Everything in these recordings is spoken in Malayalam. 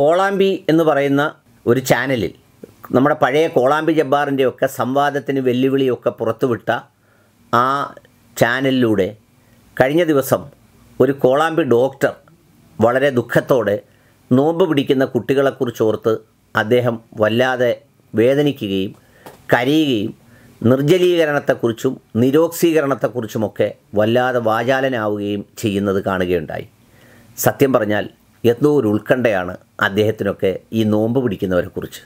കോളാമ്പി എന്ന് പറയുന്ന ഒരു ചാനലിൽ നമ്മുടെ പഴയ കോളാമ്പി ജബ്ബാറിൻ്റെയൊക്കെ സംവാദത്തിന് വെല്ലുവിളിയൊക്കെ പുറത്തുവിട്ട ആ ചാനലിലൂടെ കഴിഞ്ഞ ദിവസം ഒരു കോളാമ്പി ഡോക്ടർ വളരെ ദുഃഖത്തോടെ നോമ്പ് പിടിക്കുന്ന കുട്ടികളെക്കുറിച്ച് ഓർത്ത് അദ്ദേഹം വല്ലാതെ വേദനിക്കുകയും കരയുകയും നിർജ്ജലീകരണത്തെക്കുറിച്ചും നിരോക്സീകരണത്തെക്കുറിച്ചുമൊക്കെ വല്ലാതെ വാചാലനാവുകയും ചെയ്യുന്നത് കാണുകയുണ്ടായി സത്യം പറഞ്ഞാൽ എന്തോ ഒരു ഉത്കണ്ഠയാണ് അദ്ദേഹത്തിനൊക്കെ ഈ നോമ്പ് പിടിക്കുന്നവരെക്കുറിച്ച്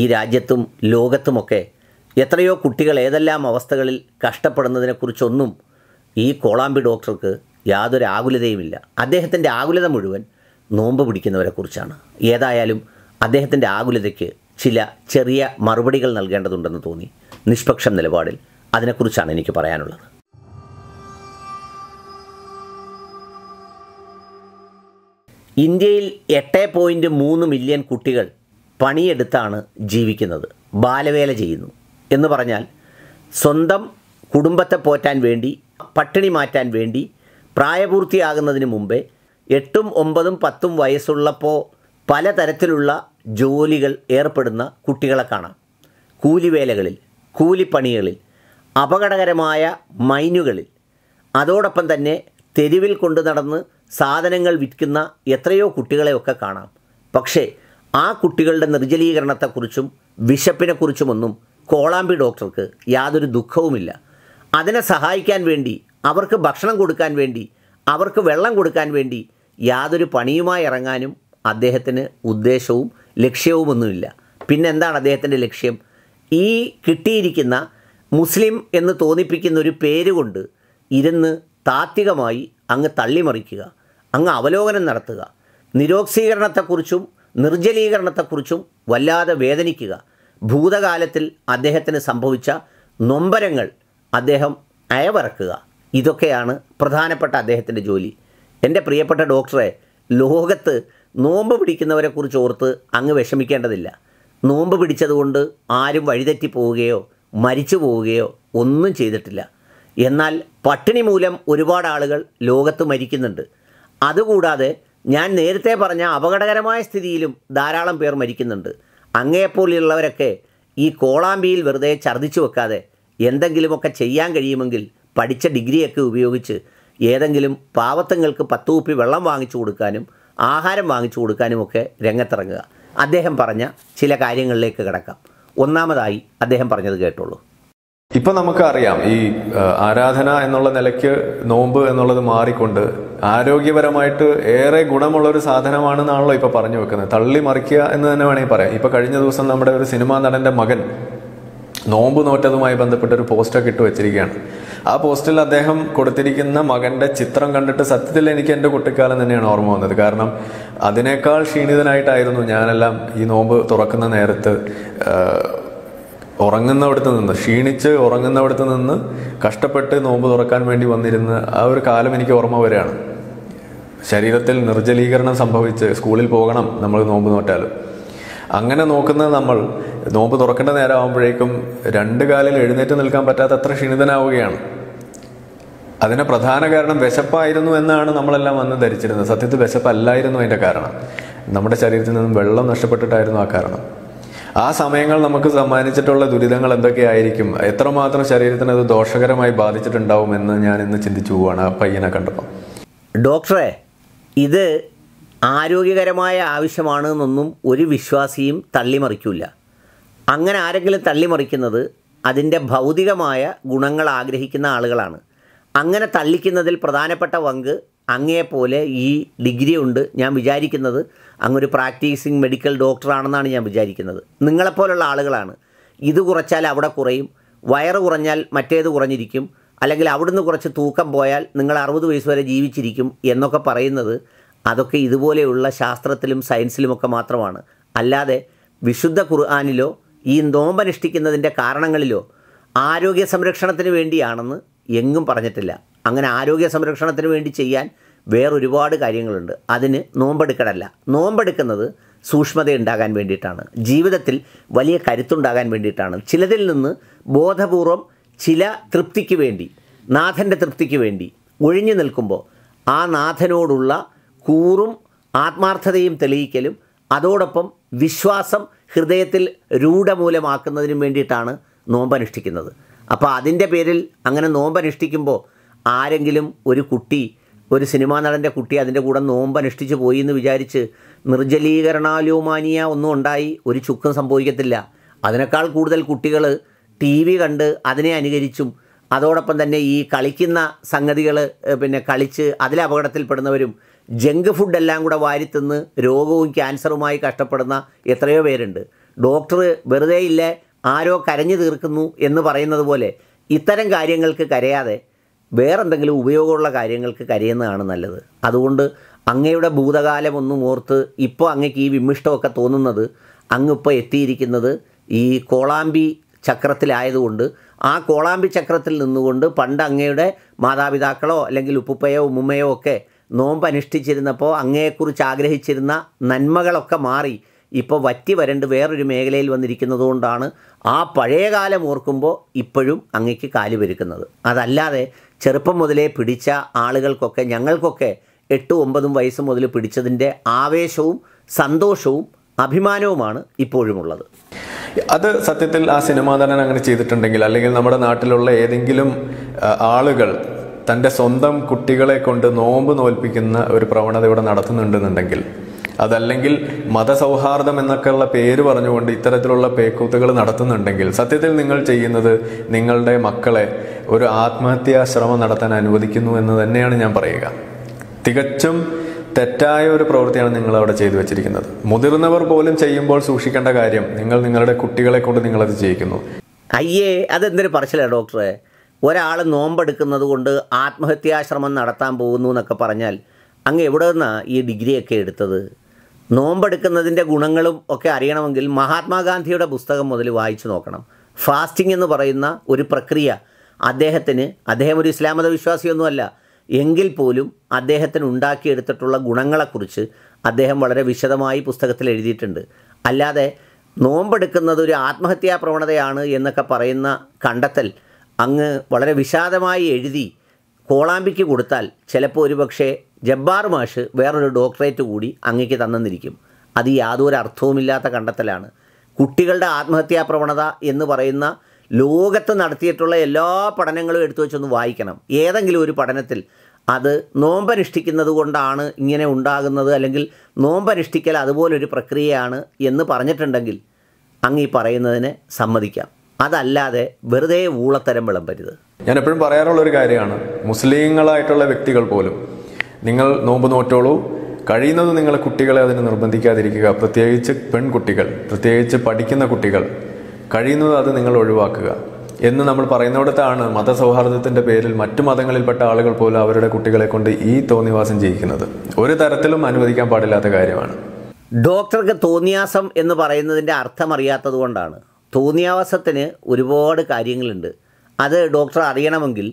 ഈ രാജ്യത്തും ലോകത്തുമൊക്കെ എത്രയോ കുട്ടികൾ ഏതെല്ലാം അവസ്ഥകളിൽ കഷ്ടപ്പെടുന്നതിനെക്കുറിച്ചൊന്നും ഈ കോളാമ്പി ഡോക്ടർക്ക് യാതൊരു ആകുലതയുമില്ല അദ്ദേഹത്തിൻ്റെ ആകുലത മുഴുവൻ നോമ്പ് പിടിക്കുന്നവരെക്കുറിച്ചാണ് ഏതായാലും അദ്ദേഹത്തിൻ്റെ ആകുലതയ്ക്ക് ചില ചെറിയ മറുപടികൾ നൽകേണ്ടതുണ്ടെന്ന് തോന്നി നിഷ്പക്ഷം നിലപാടിൽ അതിനെക്കുറിച്ചാണ് എനിക്ക് പറയാനുള്ളത് ഇന്ത്യയിൽ എട്ട് പോയിൻറ്റ് മൂന്ന് മില്യൺ കുട്ടികൾ പണിയെടുത്താണ് ജീവിക്കുന്നത് ബാലവേല ചെയ്യുന്നു എന്ന് പറഞ്ഞാൽ സ്വന്തം കുടുംബത്തെ പോറ്റാൻ വേണ്ടി പട്ടിണി മാറ്റാൻ വേണ്ടി പ്രായപൂർത്തിയാകുന്നതിന് മുമ്പേ എട്ടും ഒമ്പതും പത്തും വയസ്സുള്ളപ്പോൾ പലതരത്തിലുള്ള ജോലികൾ ഏർപ്പെടുന്ന കുട്ടികളെ കാണാം കൂലിവേലകളിൽ കൂലിപ്പണികളിൽ അപകടകരമായ മൈനുകളിൽ അതോടൊപ്പം തന്നെ തെരുവിൽ കൊണ്ടു നടന്ന് സാധനങ്ങൾ വിൽക്കുന്ന എത്രയോ കുട്ടികളെയൊക്കെ കാണാം പക്ഷേ ആ കുട്ടികളുടെ നിർജ്ജലീകരണത്തെക്കുറിച്ചും വിശപ്പിനെക്കുറിച്ചുമൊന്നും കോളാമ്പി ഡോക്ടർക്ക് യാതൊരു ദുഃഖവുമില്ല അതിനെ സഹായിക്കാൻ വേണ്ടി അവർക്ക് ഭക്ഷണം കൊടുക്കാൻ വേണ്ടി അവർക്ക് വെള്ളം കൊടുക്കാൻ വേണ്ടി യാതൊരു പണിയുമായി ഇറങ്ങാനും അദ്ദേഹത്തിന് ഉദ്ദേശവും ലക്ഷ്യവുമൊന്നുമില്ല പിന്നെന്താണ് അദ്ദേഹത്തിൻ്റെ ലക്ഷ്യം ഈ കിട്ടിയിരിക്കുന്ന മുസ്ലിം എന്ന് തോന്നിപ്പിക്കുന്ന ഒരു പേര് കൊണ്ട് ഇരുന്ന് താത്വികമായി അങ്ങ് തള്ളിമറിക്കുക അങ്ങ് അവലോകനം നടത്തുക നിരോക്സീകരണത്തെക്കുറിച്ചും നിർജ്ജലീകരണത്തെക്കുറിച്ചും വല്ലാതെ വേദനിക്കുക ഭൂതകാലത്തിൽ അദ്ദേഹത്തിന് സംഭവിച്ച നൊമ്പരങ്ങൾ അദ്ദേഹം അയവറക്കുക ഇതൊക്കെയാണ് പ്രധാനപ്പെട്ട അദ്ദേഹത്തിൻ്റെ ജോലി എൻ്റെ പ്രിയപ്പെട്ട ഡോക്ടറെ ലോകത്ത് നോമ്പ് പിടിക്കുന്നവരെക്കുറിച്ച് ഓർത്ത് അങ്ങ് വിഷമിക്കേണ്ടതില്ല നോമ്പ് പിടിച്ചതുകൊണ്ട് ആരും വഴിതെറ്റി പോവുകയോ മരിച്ചു പോവുകയോ ഒന്നും ചെയ്തിട്ടില്ല എന്നാൽ പട്ടിണി മൂലം ഒരുപാട് ആളുകൾ ലോകത്ത് മരിക്കുന്നുണ്ട് അതുകൂടാതെ ഞാൻ നേരത്തെ പറഞ്ഞ അപകടകരമായ സ്ഥിതിയിലും ധാരാളം പേർ മരിക്കുന്നുണ്ട് അങ്ങേപ്പോലെയുള്ളവരൊക്കെ ഈ കോളാമ്പിയിൽ വെറുതെ ഛർദ്ദിച്ചു വെക്കാതെ എന്തെങ്കിലുമൊക്കെ ചെയ്യാൻ കഴിയുമെങ്കിൽ പഠിച്ച ഡിഗ്രിയൊക്കെ ഉപയോഗിച്ച് ഏതെങ്കിലും പാവത്തങ്ങൾക്ക് പത്ത് കുപ്പി വെള്ളം വാങ്ങിച്ചു കൊടുക്കാനും ആഹാരം വാങ്ങിച്ചു കൊടുക്കാനുമൊക്കെ രംഗത്തിറങ്ങുക അദ്ദേഹം പറഞ്ഞ ചില കാര്യങ്ങളിലേക്ക് കിടക്കാം ഒന്നാമതായി അദ്ദേഹം പറഞ്ഞത് കേട്ടുള്ളൂ ഇപ്പൊ നമുക്കറിയാം ഈ ആരാധന എന്നുള്ള നിലയ്ക്ക് നോമ്പ് എന്നുള്ളത് മാറിക്കൊണ്ട് ആരോഗ്യപരമായിട്ട് ഏറെ ഗുണമുള്ള ഒരു സാധനമാണെന്നാണല്ലോ ഇപ്പൊ പറഞ്ഞു വെക്കുന്നത് തള്ളി മറിക്കുക എന്ന് തന്നെ വേണമെങ്കിൽ പറയാം ഇപ്പൊ കഴിഞ്ഞ ദിവസം നമ്മുടെ ഒരു സിനിമാ നടന്റെ മകൻ നോമ്പ് നോറ്റതുമായി ബന്ധപ്പെട്ട ഒരു പോസ്റ്റൊക്കെ ഇട്ട് വെച്ചിരിക്കുകയാണ് ആ പോസ്റ്റിൽ അദ്ദേഹം കൊടുത്തിരിക്കുന്ന മകന്റെ ചിത്രം കണ്ടിട്ട് സത്യത്തിൽ എനിക്ക് എൻ്റെ കുട്ടിക്കാലം തന്നെയാണ് ഓർമ്മ വന്നത് കാരണം അതിനേക്കാൾ ക്ഷീണിതനായിട്ടായിരുന്നു ഞാനെല്ലാം ഈ നോമ്പ് തുറക്കുന്ന നേരത്ത് ഉറങ്ങുന്നവിടുത്ത് നിന്ന് ക്ഷീണിച്ച് ഉറങ്ങുന്നവിടുത്ത് നിന്ന് കഷ്ടപ്പെട്ട് നോമ്പ് തുറക്കാൻ വേണ്ടി വന്നിരുന്ന ആ ഒരു കാലം എനിക്ക് ഓർമ്മ വരെയാണ് ശരീരത്തിൽ നിർജ്ജലീകരണം സംഭവിച്ച് സ്കൂളിൽ പോകണം നമ്മൾ നോമ്പ് നോറ്റാലും അങ്ങനെ നോക്കുന്ന നമ്മൾ നോമ്പ് തുറക്കേണ്ട നേരം ആകുമ്പോഴേക്കും രണ്ട് കാലിൽ എഴുന്നേറ്റ് നിൽക്കാൻ പറ്റാത്ത അത്ര ക്ഷീണിതനാവുകയാണ് അതിന് പ്രധാന കാരണം വിശപ്പായിരുന്നു എന്നാണ് നമ്മളെല്ലാം വന്ന് ധരിച്ചിരുന്നത് സത്യത്തിൽ വിശപ്പല്ലായിരുന്നു അതിൻ്റെ കാരണം നമ്മുടെ ശരീരത്തിൽ നിന്നും വെള്ളം നഷ്ടപ്പെട്ടിട്ടായിരുന്നു ആ കാരണം ആ സമയങ്ങൾ നമുക്ക് സമ്മാനിച്ചിട്ടുള്ള ദുരിതങ്ങൾ എന്തൊക്കെയായിരിക്കും എത്രമാത്രം ശരീരത്തിന് അത് ദോഷകരമായി ബാധിച്ചിട്ടുണ്ടാവും എന്ന് ഞാൻ ഇന്ന് ചിന്തിച്ചു പോവാണ് ആ പയ്യനെ കണ്ടപ്പോൾ ഡോക്ടറെ ഇത് ആരോഗ്യകരമായ ആവശ്യമാണ് എന്നൊന്നും ഒരു വിശ്വാസിയും തള്ളിമറിക്കില്ല അങ്ങനെ ആരെങ്കിലും തള്ളിമറിക്കുന്നത് അതിൻ്റെ ഭൗതികമായ ഗുണങ്ങൾ ആഗ്രഹിക്കുന്ന ആളുകളാണ് അങ്ങനെ തള്ളിക്കുന്നതിൽ പ്രധാനപ്പെട്ട പങ്ക് അങ്ങേപോലെ ഈ ഡിഗ്രി ഉണ്ട് ഞാൻ വിചാരിക്കുന്നത് അങ്ങൊരു പ്രാക്ടീസിങ് മെഡിക്കൽ ഡോക്ടറാണെന്നാണ് ഞാൻ വിചാരിക്കുന്നത് നിങ്ങളെപ്പോലുള്ള ആളുകളാണ് ഇത് കുറച്ചാൽ അവിടെ കുറയും വയറ് കുറഞ്ഞാൽ മറ്റേത് കുറഞ്ഞിരിക്കും അല്ലെങ്കിൽ അവിടുന്ന് കുറച്ച് തൂക്കം പോയാൽ നിങ്ങൾ അറുപത് വയസ്സ് വരെ ജീവിച്ചിരിക്കും എന്നൊക്കെ പറയുന്നത് അതൊക്കെ ഇതുപോലെയുള്ള ശാസ്ത്രത്തിലും സയൻസിലുമൊക്കെ മാത്രമാണ് അല്ലാതെ വിശുദ്ധ ഖുർആാനിലോ ഈ നോമ്പനുഷ്ഠിക്കുന്നതിൻ്റെ കാരണങ്ങളിലോ ആരോഗ്യ സംരക്ഷണത്തിന് വേണ്ടിയാണെന്ന് എങ്ങും പറഞ്ഞിട്ടില്ല അങ്ങനെ ആരോഗ്യ സംരക്ഷണത്തിന് വേണ്ടി ചെയ്യാൻ വേറൊരുപാട് കാര്യങ്ങളുണ്ട് അതിന് നോമ്പെടുക്കടല്ല നോമ്പെടുക്കുന്നത് സൂക്ഷ്മത ഉണ്ടാകാൻ വേണ്ടിയിട്ടാണ് ജീവിതത്തിൽ വലിയ കരുത്തുണ്ടാകാൻ വേണ്ടിയിട്ടാണ് ചിലതിൽ നിന്ന് ബോധപൂർവം ചില തൃപ്തിക്ക് വേണ്ടി നാഥൻ്റെ തൃപ്തിക്ക് വേണ്ടി ഒഴിഞ്ഞു നിൽക്കുമ്പോൾ ആ നാഥനോടുള്ള കൂറും ആത്മാർത്ഥതയും തെളിയിക്കലും അതോടൊപ്പം വിശ്വാസം ഹൃദയത്തിൽ രൂഢമൂലമാക്കുന്നതിനും വേണ്ടിയിട്ടാണ് നോമ്പനുഷ്ഠിക്കുന്നത് അപ്പോൾ അതിൻ്റെ പേരിൽ അങ്ങനെ നോമ്പ് അനുഷ്ഠിക്കുമ്പോൾ ആരെങ്കിലും ഒരു കുട്ടി ഒരു സിനിമാ നടൻ്റെ കുട്ടി അതിൻ്റെ കൂടെ നോമ്പ് അനുഷ്ഠിച്ച് പോയി എന്ന് വിചാരിച്ച് നിർജ്ജലീകരണാലുമാനിയ ഒന്നും ഉണ്ടായി ഒരു ചുക്കും സംഭവിക്കത്തില്ല അതിനേക്കാൾ കൂടുതൽ കുട്ടികൾ ടി വി കണ്ട് അതിനെ അനുകരിച്ചും അതോടൊപ്പം തന്നെ ഈ കളിക്കുന്ന സംഗതികൾ പിന്നെ കളിച്ച് അതിൽ അപകടത്തിൽപ്പെടുന്നവരും ജങ്ക് ഫുഡെല്ലാം കൂടെ തിന്ന് രോഗവും ക്യാൻസറുമായി കഷ്ടപ്പെടുന്ന എത്രയോ പേരുണ്ട് ഡോക്ടർ വെറുതെ ഇല്ലേ ആരോ കരഞ്ഞു തീർക്കുന്നു എന്ന് പറയുന്നത് പോലെ ഇത്തരം കാര്യങ്ങൾക്ക് കരയാതെ വേറെന്തെങ്കിലും ഉപയോഗമുള്ള കാര്യങ്ങൾക്ക് കരയുന്നതാണ് നല്ലത് അതുകൊണ്ട് അങ്ങയുടെ ഭൂതകാലം ഒന്നും ഓർത്ത് ഇപ്പോൾ അങ്ങക്ക് ഈ വിമ്മിഷ്ടമൊക്കെ തോന്നുന്നത് അങ്ങ് ഇപ്പോൾ എത്തിയിരിക്കുന്നത് ഈ കോളാമ്പി ചക്രത്തിലായതുകൊണ്ട് ആ കോളാമ്പി ചക്രത്തിൽ നിന്നുകൊണ്ട് പണ്ട് അങ്ങയുടെ മാതാപിതാക്കളോ അല്ലെങ്കിൽ ഉപ്പുപ്പയോ ഉമ്മയോ ഒക്കെ നോമ്പ് അനുഷ്ഠിച്ചിരുന്നപ്പോൾ അങ്ങയെക്കുറിച്ച് ആഗ്രഹിച്ചിരുന്ന നന്മകളൊക്കെ മാറി ഇപ്പോൾ വറ്റി വരണ്ട് വേറൊരു മേഖലയിൽ വന്നിരിക്കുന്നതുകൊണ്ടാണ് ആ പഴയകാലം ഓർക്കുമ്പോൾ ഇപ്പോഴും അങ്ങയ്ക്ക് കാലി വരുക്കുന്നത് അതല്ലാതെ ചെറുപ്പം മുതലേ പിടിച്ച ആളുകൾക്കൊക്കെ ഞങ്ങൾക്കൊക്കെ എട്ടും ഒമ്പതും വയസ്സ് മുതൽ പിടിച്ചതിൻ്റെ ആവേശവും സന്തോഷവും അഭിമാനവുമാണ് ഇപ്പോഴുമുള്ളത് അത് സത്യത്തിൽ ആ സിനിമാ നടൻ അങ്ങനെ ചെയ്തിട്ടുണ്ടെങ്കിൽ അല്ലെങ്കിൽ നമ്മുടെ നാട്ടിലുള്ള ഏതെങ്കിലും ആളുകൾ തൻ്റെ സ്വന്തം കുട്ടികളെ കൊണ്ട് നോമ്പ് നോൽപ്പിക്കുന്ന ഒരു പ്രവണത ഇവിടെ നടത്തുന്നുണ്ടെന്നുണ്ടെങ്കിൽ അതല്ലെങ്കിൽ മതസൗഹാർദ്ദം എന്നൊക്കെയുള്ള പേര് പറഞ്ഞുകൊണ്ട് ഇത്തരത്തിലുള്ള പേക്കൂത്തുകൾ നടത്തുന്നുണ്ടെങ്കിൽ സത്യത്തിൽ നിങ്ങൾ ചെയ്യുന്നത് നിങ്ങളുടെ മക്കളെ ഒരു ആത്മഹത്യാ ശ്രമം നടത്താൻ അനുവദിക്കുന്നു എന്ന് തന്നെയാണ് ഞാൻ പറയുക തികച്ചും തെറ്റായ ഒരു പ്രവൃത്തിയാണ് നിങ്ങൾ അവിടെ ചെയ്തു വെച്ചിരിക്കുന്നത് മുതിർന്നവർ പോലും ചെയ്യുമ്പോൾ സൂക്ഷിക്കേണ്ട കാര്യം നിങ്ങൾ നിങ്ങളുടെ കുട്ടികളെ കൊണ്ട് നിങ്ങളത് ചെയ്യിക്കുന്നു അയ്യേ അതെന്തൊരു പറച്ചില്ല ഡോക്ടറെ ഒരാൾ നോമ്പെടുക്കുന്നത് കൊണ്ട് ആത്മഹത്യാശ്രമം നടത്താൻ പോകുന്നു എന്നൊക്കെ പറഞ്ഞാൽ അങ്ങ് എവിടെ നിന്നാണ് ഈ ഡിഗ്രിയൊക്കെ എടുത്തത് നോമ്പെടുക്കുന്നതിൻ്റെ ഗുണങ്ങളും ഒക്കെ അറിയണമെങ്കിൽ മഹാത്മാഗാന്ധിയുടെ പുസ്തകം മുതൽ വായിച്ചു നോക്കണം ഫാസ്റ്റിംഗ് എന്ന് പറയുന്ന ഒരു പ്രക്രിയ അദ്ദേഹത്തിന് അദ്ദേഹം ഒരു ഇസ്ലാമത വിശ്വാസിയൊന്നുമല്ല എങ്കിൽ പോലും അദ്ദേഹത്തിന് ഉണ്ടാക്കിയെടുത്തിട്ടുള്ള ഗുണങ്ങളെക്കുറിച്ച് അദ്ദേഹം വളരെ വിശദമായി പുസ്തകത്തിൽ എഴുതിയിട്ടുണ്ട് അല്ലാതെ നോമ്പെടുക്കുന്നത് ഒരു ആത്മഹത്യാ പ്രവണതയാണ് എന്നൊക്കെ പറയുന്ന കണ്ടെത്തൽ അങ്ങ് വളരെ വിഷാദമായി എഴുതി കോളാമ്പിക്ക് കൊടുത്താൽ ചിലപ്പോൾ ഒരുപക്ഷെ ജബ്ബാർ മാഷ് വേറൊരു ഡോക്ടറേറ്റ് കൂടി അങ്ങേക്ക് തന്നെന്നിരിക്കും അത് യാതൊരു അർത്ഥവുമില്ലാത്ത കണ്ടെത്തലാണ് കുട്ടികളുടെ ആത്മഹത്യാ പ്രവണത എന്ന് പറയുന്ന ലോകത്ത് നടത്തിയിട്ടുള്ള എല്ലാ പഠനങ്ങളും എടുത്തു വെച്ചൊന്ന് വായിക്കണം ഏതെങ്കിലും ഒരു പഠനത്തിൽ അത് നോമ്പനുഷ്ഠിക്കുന്നത് കൊണ്ടാണ് ഇങ്ങനെ ഉണ്ടാകുന്നത് അല്ലെങ്കിൽ നോമ്പനുഷ്ഠിക്കൽ അതുപോലൊരു പ്രക്രിയയാണ് എന്ന് പറഞ്ഞിട്ടുണ്ടെങ്കിൽ അങ്ങ് ഈ പറയുന്നതിന് സമ്മതിക്കാം അതല്ലാതെ വെറുതെ ഊളത്തരം വിളമ്പരുത് ഞാൻ എപ്പോഴും പറയാറുള്ള ഒരു കാര്യമാണ് മുസ്ലിങ്ങളായിട്ടുള്ള വ്യക്തികൾ പോലും നിങ്ങൾ നോമ്പ് നോറ്റോളൂ കഴിയുന്നത് നിങ്ങൾ കുട്ടികളെ അതിന് നിർബന്ധിക്കാതിരിക്കുക പ്രത്യേകിച്ച് പെൺകുട്ടികൾ പ്രത്യേകിച്ച് പഠിക്കുന്ന കുട്ടികൾ കഴിയുന്നത് അത് നിങ്ങൾ ഒഴിവാക്കുക എന്ന് നമ്മൾ പറയുന്നിടത്താണ് മതസൗഹാർദ്ദത്തിന്റെ പേരിൽ മറ്റു മതങ്ങളിൽപ്പെട്ട ആളുകൾ പോലും അവരുടെ കുട്ടികളെ കൊണ്ട് ഈ തോന്നിവാസം ചെയ്യിക്കുന്നത് ഒരു തരത്തിലും അനുവദിക്കാൻ പാടില്ലാത്ത കാര്യമാണ് ഡോക്ടർക്ക് തോന്നിയാസം എന്ന് പറയുന്നതിൻ്റെ അർത്ഥം അറിയാത്തത് കൊണ്ടാണ് ഒരുപാട് കാര്യങ്ങളുണ്ട് അത് ഡോക്ടർ അറിയണമെങ്കിൽ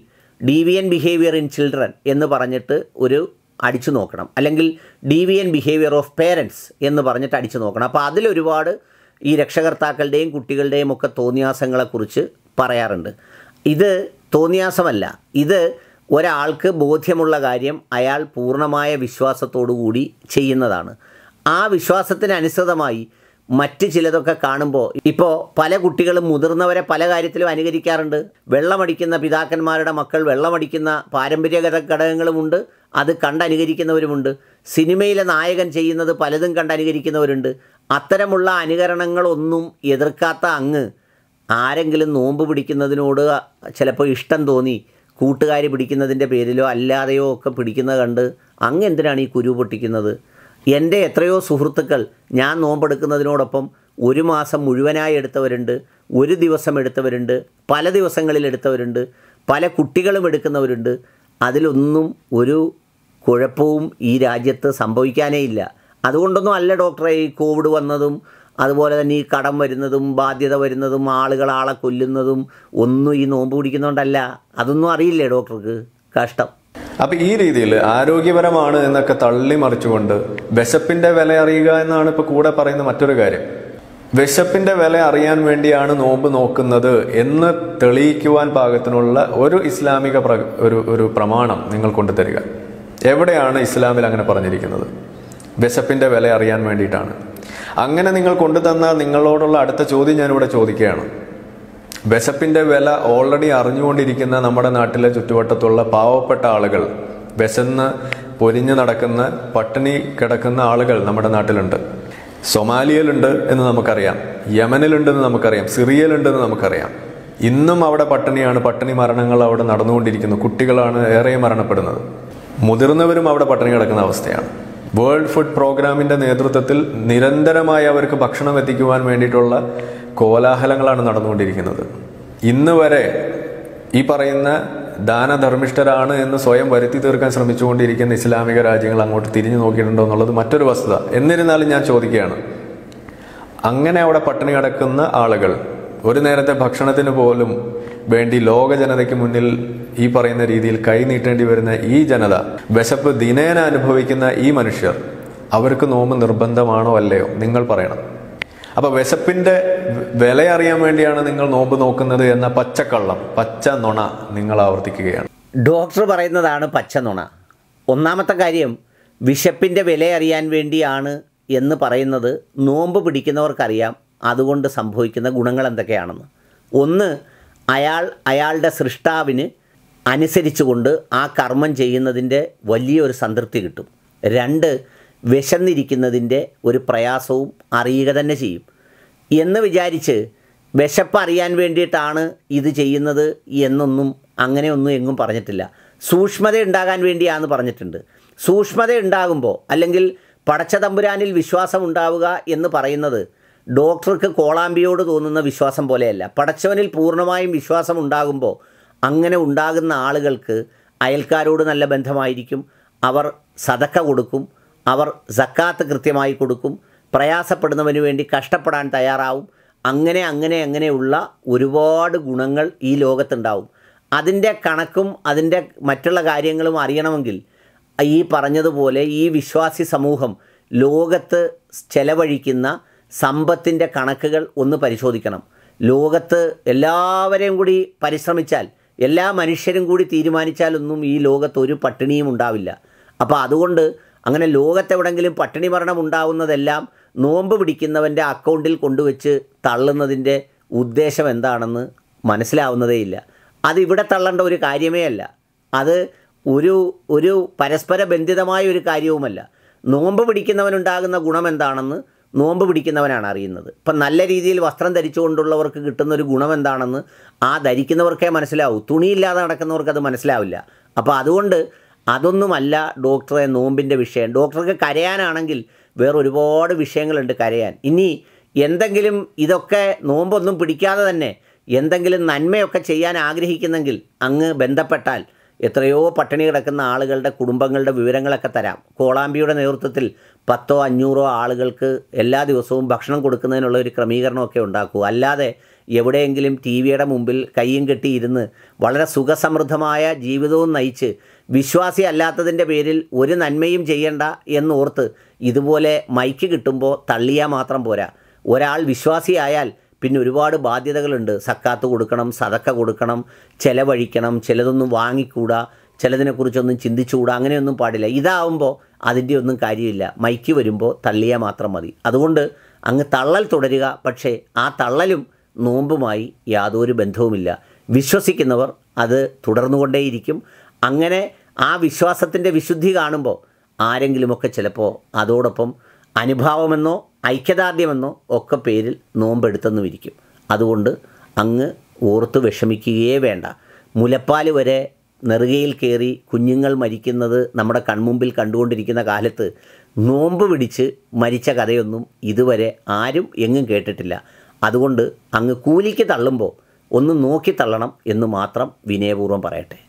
ഡീവിയൻ ബിഹേവിയർ ഇൻ ചിൽഡ്രൻ എന്ന് പറഞ്ഞിട്ട് ഒരു അടിച്ചു നോക്കണം അല്ലെങ്കിൽ ഡീവിയൻ ബിഹേവിയർ ഓഫ് പേരൻസ് എന്ന് പറഞ്ഞിട്ട് അടിച്ചു നോക്കണം അപ്പോൾ അതിലൊരുപാട് ഈ രക്ഷകർത്താക്കളുടെയും കുട്ടികളുടെയും ഒക്കെ തോന്നിയാസങ്ങളെക്കുറിച്ച് പറയാറുണ്ട് ഇത് തോന്നിയാസമല്ല ഇത് ഒരാൾക്ക് ബോധ്യമുള്ള കാര്യം അയാൾ പൂർണ്ണമായ വിശ്വാസത്തോടു കൂടി ചെയ്യുന്നതാണ് ആ വിശ്വാസത്തിനനുസൃതമായി മറ്റ് ചിലതൊക്കെ കാണുമ്പോൾ ഇപ്പോൾ പല കുട്ടികളും മുതിർന്നവരെ പല കാര്യത്തിലും അനുകരിക്കാറുണ്ട് വെള്ളമടിക്കുന്ന പിതാക്കന്മാരുടെ മക്കൾ വെള്ളമടിക്കുന്ന പാരമ്പര്യഗത ഘടകങ്ങളുമുണ്ട് അത് കണ്ടനുകരിക്കുന്നവരുമുണ്ട് സിനിമയിലെ നായകൻ ചെയ്യുന്നത് പലതും കണ്ടനുകരിക്കുന്നവരുണ്ട് അത്തരമുള്ള അനുകരണങ്ങളൊന്നും എതിർക്കാത്ത അങ്ങ് ആരെങ്കിലും നോമ്പ് പിടിക്കുന്നതിനോട് ചിലപ്പോൾ ഇഷ്ടം തോന്നി കൂട്ടുകാർ പിടിക്കുന്നതിൻ്റെ പേരിലോ അല്ലാതെയോ ഒക്കെ പിടിക്കുന്നത് കണ്ട് അങ്ങ് എന്തിനാണ് ഈ കുരു പൊട്ടിക്കുന്നത് എൻ്റെ എത്രയോ സുഹൃത്തുക്കൾ ഞാൻ നോമ്പെടുക്കുന്നതിനോടൊപ്പം ഒരു മാസം മുഴുവനായി എടുത്തവരുണ്ട് ഒരു ദിവസം എടുത്തവരുണ്ട് പല ദിവസങ്ങളിൽ എടുത്തവരുണ്ട് പല കുട്ടികളും എടുക്കുന്നവരുണ്ട് അതിലൊന്നും ഒരു കുഴപ്പവും ഈ രാജ്യത്ത് സംഭവിക്കാനേ ഇല്ല അതുകൊണ്ടൊന്നും അല്ല ഡോക്ടറെ ഈ കോവിഡ് വന്നതും അതുപോലെ തന്നെ ഈ കടം വരുന്നതും ബാധ്യത വരുന്നതും ആളുകൾ ആളെ കൊല്ലുന്നതും ഒന്നും ഈ നോമ്പ് പിടിക്കുന്നതുകൊണ്ടല്ല അതൊന്നും അറിയില്ലേ ഡോക്ടർക്ക് കഷ്ടം അപ്പൊ ഈ രീതിയിൽ ആരോഗ്യപരമാണ് എന്നൊക്കെ തള്ളി മറിച്ചുകൊണ്ട് വിശപ്പിന്റെ വില അറിയുക എന്നാണ് ഇപ്പൊ കൂടെ പറയുന്ന മറ്റൊരു കാര്യം വിശപ്പിന്റെ വില അറിയാൻ വേണ്ടിയാണ് നോമ്പ് നോക്കുന്നത് എന്ന് തെളിയിക്കുവാൻ പാകത്തിനുള്ള ഒരു ഇസ്ലാമിക ഒരു ഒരു പ്രമാണം നിങ്ങൾ കൊണ്ടുതരിക എവിടെയാണ് ഇസ്ലാമിൽ അങ്ങനെ പറഞ്ഞിരിക്കുന്നത് വിശപ്പിന്റെ വില അറിയാൻ വേണ്ടിയിട്ടാണ് അങ്ങനെ നിങ്ങൾ കൊണ്ടുതന്നാൽ നിങ്ങളോടുള്ള അടുത്ത ചോദ്യം ഞാനിവിടെ ചോദിക്കുകയാണ് വിശപ്പിന്റെ വില ഓൾറെഡി അറിഞ്ഞുകൊണ്ടിരിക്കുന്ന നമ്മുടെ നാട്ടിലെ ചുറ്റുവട്ടത്തുള്ള പാവപ്പെട്ട ആളുകൾ വിശന്ന് പൊരിഞ്ഞു നടക്കുന്ന പട്ടിണി കിടക്കുന്ന ആളുകൾ നമ്മുടെ നാട്ടിലുണ്ട് സൊമാലിയയിലുണ്ട് എന്ന് നമുക്കറിയാം യമനിലുണ്ടെന്ന് നമുക്കറിയാം സിറിയയിലുണ്ടെന്ന് നമുക്കറിയാം ഇന്നും അവിടെ പട്ടിണിയാണ് പട്ടിണി മരണങ്ങൾ അവിടെ നടന്നുകൊണ്ടിരിക്കുന്നു കുട്ടികളാണ് ഏറെ മരണപ്പെടുന്നത് മുതിർന്നവരും അവിടെ പട്ടിണി കിടക്കുന്ന അവസ്ഥയാണ് വേൾഡ് ഫുഡ് പ്രോഗ്രാമിന്റെ നേതൃത്വത്തിൽ നിരന്തരമായി അവർക്ക് ഭക്ഷണം എത്തിക്കുവാൻ വേണ്ടിയിട്ടുള്ള കോലാഹലങ്ങളാണ് നടന്നുകൊണ്ടിരിക്കുന്നത് ഇന്ന് വരെ ഈ പറയുന്ന ദാനധർമ്മിഷ്ഠരാണ് എന്ന് സ്വയം വരുത്തി തീർക്കാൻ ശ്രമിച്ചുകൊണ്ടിരിക്കുന്ന ഇസ്ലാമിക രാജ്യങ്ങൾ അങ്ങോട്ട് തിരിഞ്ഞു നോക്കിയിട്ടുണ്ടോ എന്നുള്ളത് മറ്റൊരു വസ്തുത എന്നിരുന്നാലും ഞാൻ ചോദിക്കുകയാണ് അങ്ങനെ അവിടെ പട്ടിണി കിടക്കുന്ന ആളുകൾ ഒരു നേരത്തെ ഭക്ഷണത്തിന് പോലും വേണ്ടി ലോക ജനതയ്ക്ക് മുന്നിൽ ഈ പറയുന്ന രീതിയിൽ കൈനീട്ടേണ്ടി വരുന്ന ഈ ജനത വിശപ്പ് ദിനേന അനുഭവിക്കുന്ന ഈ മനുഷ്യർ അവർക്ക് നോമ്പ് നിർബന്ധമാണോ അല്ലയോ നിങ്ങൾ പറയണം അപ്പോൾ വിശപ്പിന്റെ വില അറിയാൻ വേണ്ടിയാണ് നിങ്ങൾ നോമ്പ് നോക്കുന്നത് എന്ന പച്ചക്കള്ളം പച്ച നുണ നിങ്ങൾ ആവർത്തിക്കുകയാണ് ഡോക്ടർ പറയുന്നതാണ് പച്ച നുണ ഒന്നാമത്തെ കാര്യം വിശപ്പിന്റെ വില അറിയാൻ വേണ്ടിയാണ് എന്ന് പറയുന്നത് നോമ്പ് പിടിക്കുന്നവർക്കറിയാം അതുകൊണ്ട് സംഭവിക്കുന്ന ഗുണങ്ങൾ എന്തൊക്കെയാണെന്ന് ഒന്ന് അയാൾ അയാളുടെ സൃഷ്ടാവിന് അനുസരിച്ചുകൊണ്ട് ആ കർമ്മം ചെയ്യുന്നതിൻ്റെ വലിയൊരു സംതൃപ്തി കിട്ടും രണ്ട് വിശന്നിരിക്കുന്നതിൻ്റെ ഒരു പ്രയാസവും അറിയുക തന്നെ ചെയ്യും എന്ന് വിചാരിച്ച് വിശപ്പ് അറിയാൻ വേണ്ടിയിട്ടാണ് ഇത് ചെയ്യുന്നത് എന്നൊന്നും അങ്ങനെയൊന്നും എങ്ങും പറഞ്ഞിട്ടില്ല സൂക്ഷ്മത ഉണ്ടാകാൻ വേണ്ടിയാന്ന് പറഞ്ഞിട്ടുണ്ട് സൂക്ഷ്മത ഉണ്ടാകുമ്പോൾ അല്ലെങ്കിൽ പടച്ച തമ്പുരാനിൽ വിശ്വാസം ഉണ്ടാവുക എന്ന് പറയുന്നത് ഡോക്ടർക്ക് കോളാമ്പിയോട് തോന്നുന്ന വിശ്വാസം പോലെയല്ല പടച്ചവനിൽ പൂർണ്ണമായും വിശ്വാസം ഉണ്ടാകുമ്പോൾ അങ്ങനെ ഉണ്ടാകുന്ന ആളുകൾക്ക് അയൽക്കാരോട് നല്ല ബന്ധമായിരിക്കും അവർ സതക്ക കൊടുക്കും അവർ സക്കാത്ത് കൃത്യമായി കൊടുക്കും പ്രയാസപ്പെടുന്നവന് വേണ്ടി കഷ്ടപ്പെടാൻ തയ്യാറാവും അങ്ങനെ അങ്ങനെ അങ്ങനെയുള്ള ഒരുപാട് ഗുണങ്ങൾ ഈ ലോകത്തുണ്ടാവും അതിൻ്റെ കണക്കും അതിൻ്റെ മറ്റുള്ള കാര്യങ്ങളും അറിയണമെങ്കിൽ ഈ പറഞ്ഞതുപോലെ ഈ വിശ്വാസി സമൂഹം ലോകത്ത് ചെലവഴിക്കുന്ന സമ്പത്തിൻ്റെ കണക്കുകൾ ഒന്ന് പരിശോധിക്കണം ലോകത്ത് എല്ലാവരെയും കൂടി പരിശ്രമിച്ചാൽ എല്ലാ മനുഷ്യരും കൂടി തീരുമാനിച്ചാലൊന്നും ഈ ലോകത്ത് ഒരു പട്ടിണിയും ഉണ്ടാവില്ല അപ്പോൾ അതുകൊണ്ട് അങ്ങനെ ലോകത്തെവിടെങ്കിലും പട്ടിണി മരണം ഉണ്ടാവുന്നതെല്ലാം നോമ്പ് പിടിക്കുന്നവൻ്റെ അക്കൗണ്ടിൽ കൊണ്ടുവച്ച് തള്ളുന്നതിൻ്റെ ഉദ്ദേശം എന്താണെന്ന് മനസ്സിലാവുന്നതേയില്ല അതിവിടെ തള്ളേണ്ട ഒരു കാര്യമേ അല്ല അത് ഒരു ഒരു പരസ്പര ബന്ധിതമായ ഒരു കാര്യവുമല്ല നോമ്പ് പിടിക്കുന്നവനുണ്ടാകുന്ന ഗുണം എന്താണെന്ന് നോമ്പ് പിടിക്കുന്നവനാണ് അറിയുന്നത് ഇപ്പം നല്ല രീതിയിൽ വസ്ത്രം ധരിച്ചുകൊണ്ടുള്ളവർക്ക് കിട്ടുന്ന ഒരു ഗുണം എന്താണെന്ന് ആ ധരിക്കുന്നവർക്കേ മനസ്സിലാവൂ തുണിയില്ലാതെ നടക്കുന്നവർക്ക് അത് മനസ്സിലാവില്ല അപ്പോൾ അതുകൊണ്ട് അതൊന്നുമല്ല ഡോക്ടറെ നോമ്പിൻ്റെ വിഷയം ഡോക്ടർക്ക് കരയാനാണെങ്കിൽ വേറെ ഒരുപാട് വിഷയങ്ങളുണ്ട് കരയാൻ ഇനി എന്തെങ്കിലും ഇതൊക്കെ നോമ്പൊന്നും പിടിക്കാതെ തന്നെ എന്തെങ്കിലും നന്മയൊക്കെ ചെയ്യാൻ ആഗ്രഹിക്കുന്നെങ്കിൽ അങ്ങ് ബന്ധപ്പെട്ടാൽ എത്രയോ പട്ടിണി കിടക്കുന്ന ആളുകളുടെ കുടുംബങ്ങളുടെ വിവരങ്ങളൊക്കെ തരാം കോളാമ്പിയുടെ നേതൃത്വത്തിൽ പത്തോ അഞ്ഞൂറോ ആളുകൾക്ക് എല്ലാ ദിവസവും ഭക്ഷണം കൊടുക്കുന്നതിനുള്ള ഒരു ക്രമീകരണമൊക്കെ ഉണ്ടാക്കൂ അല്ലാതെ എവിടെയെങ്കിലും ടി വിയുടെ മുമ്പിൽ കയ്യും കെട്ടിയിരുന്ന് വളരെ സുഖസമൃദ്ധമായ ജീവിതവും നയിച്ച് വിശ്വാസി അല്ലാത്തതിൻ്റെ പേരിൽ ഒരു നന്മയും ചെയ്യണ്ട എന്നോർത്ത് ഇതുപോലെ മൈക്ക് കിട്ടുമ്പോൾ തള്ളിയാൽ മാത്രം പോരാ ഒരാൾ വിശ്വാസിയായാൽ പിന്നെ ഒരുപാട് ബാധ്യതകളുണ്ട് സക്കാത്ത് കൊടുക്കണം സതക്ക കൊടുക്കണം ചിലവഴിക്കണം ചിലതൊന്നും വാങ്ങിക്കൂടാ ചിലതിനെക്കുറിച്ചൊന്നും ചിന്തിച്ചുകൂടാ അങ്ങനെയൊന്നും പാടില്ല ഇതാവുമ്പോൾ അതിൻ്റെ ഒന്നും കാര്യമില്ല മൈക്ക് വരുമ്പോൾ തള്ളിയാൽ മാത്രം മതി അതുകൊണ്ട് അങ്ങ് തള്ളൽ തുടരുക പക്ഷേ ആ തള്ളലും നോമ്പുമായി യാതൊരു ബന്ധവുമില്ല വിശ്വസിക്കുന്നവർ അത് തുടർന്നുകൊണ്ടേയിരിക്കും അങ്ങനെ ആ വിശ്വാസത്തിൻ്റെ വിശുദ്ധി കാണുമ്പോൾ ആരെങ്കിലുമൊക്കെ ചിലപ്പോൾ അതോടൊപ്പം അനുഭാവമെന്നോ ഐക്യദാർഢ്യമെന്നോ ഒക്കെ പേരിൽ നോമ്പെടുത്തെന്നും ഇരിക്കും അതുകൊണ്ട് അങ്ങ് ഓർത്ത് വിഷമിക്കുകയേ വേണ്ട മുലപ്പാൽ വരെ നെറുകയിൽ കയറി കുഞ്ഞുങ്ങൾ മരിക്കുന്നത് നമ്മുടെ കൺമുമ്പിൽ കണ്ടുകൊണ്ടിരിക്കുന്ന കാലത്ത് നോമ്പ് പിടിച്ച് മരിച്ച കഥയൊന്നും ഇതുവരെ ആരും എങ്ങും കേട്ടിട്ടില്ല അതുകൊണ്ട് അങ്ങ് കൂലിക്ക് തള്ളുമ്പോൾ ഒന്ന് നോക്കി തള്ളണം എന്ന് മാത്രം വിനയപൂർവ്വം പറയട്ടെ